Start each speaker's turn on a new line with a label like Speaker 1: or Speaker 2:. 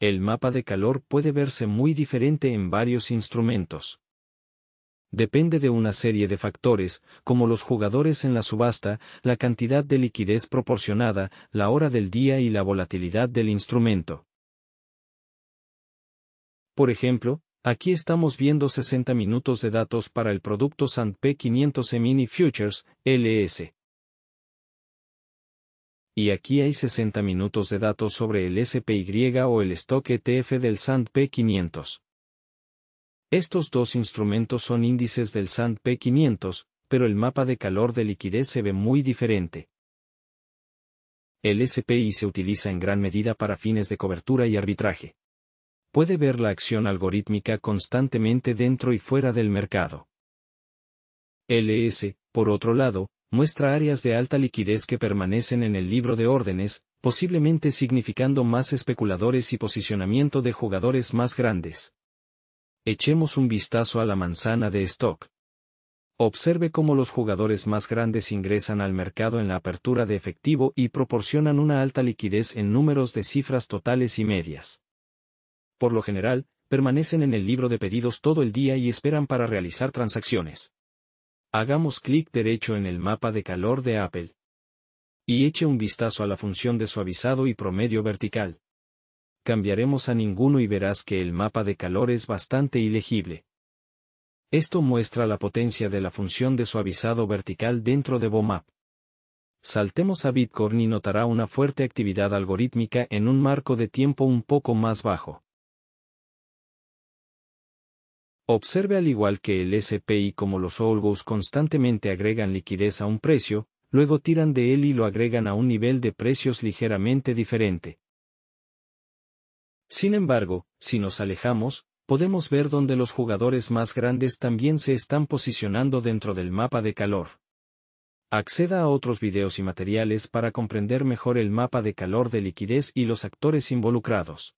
Speaker 1: el mapa de calor puede verse muy diferente en varios instrumentos. Depende de una serie de factores, como los jugadores en la subasta, la cantidad de liquidez proporcionada, la hora del día y la volatilidad del instrumento. Por ejemplo, aquí estamos viendo 60 minutos de datos para el producto p 500 Mini Futures, LS. Y aquí hay 60 minutos de datos sobre el SPY o el stock ETF del S&P 500. Estos dos instrumentos son índices del S&P 500, pero el mapa de calor de liquidez se ve muy diferente. El SPI se utiliza en gran medida para fines de cobertura y arbitraje. Puede ver la acción algorítmica constantemente dentro y fuera del mercado. LS, por otro lado, muestra áreas de alta liquidez que permanecen en el libro de órdenes, posiblemente significando más especuladores y posicionamiento de jugadores más grandes. Echemos un vistazo a la manzana de stock. Observe cómo los jugadores más grandes ingresan al mercado en la apertura de efectivo y proporcionan una alta liquidez en números de cifras totales y medias. Por lo general, permanecen en el libro de pedidos todo el día y esperan para realizar transacciones. Hagamos clic derecho en el mapa de calor de Apple. Y eche un vistazo a la función de suavizado y promedio vertical. Cambiaremos a ninguno y verás que el mapa de calor es bastante ilegible. Esto muestra la potencia de la función de suavizado vertical dentro de BOMAP. Saltemos a Bitcoin y notará una fuerte actividad algorítmica en un marco de tiempo un poco más bajo. Observe al igual que el SPI como los Olgos constantemente agregan liquidez a un precio, luego tiran de él y lo agregan a un nivel de precios ligeramente diferente. Sin embargo, si nos alejamos, podemos ver donde los jugadores más grandes también se están posicionando dentro del mapa de calor. Acceda a otros videos y materiales para comprender mejor el mapa de calor de liquidez y los actores involucrados.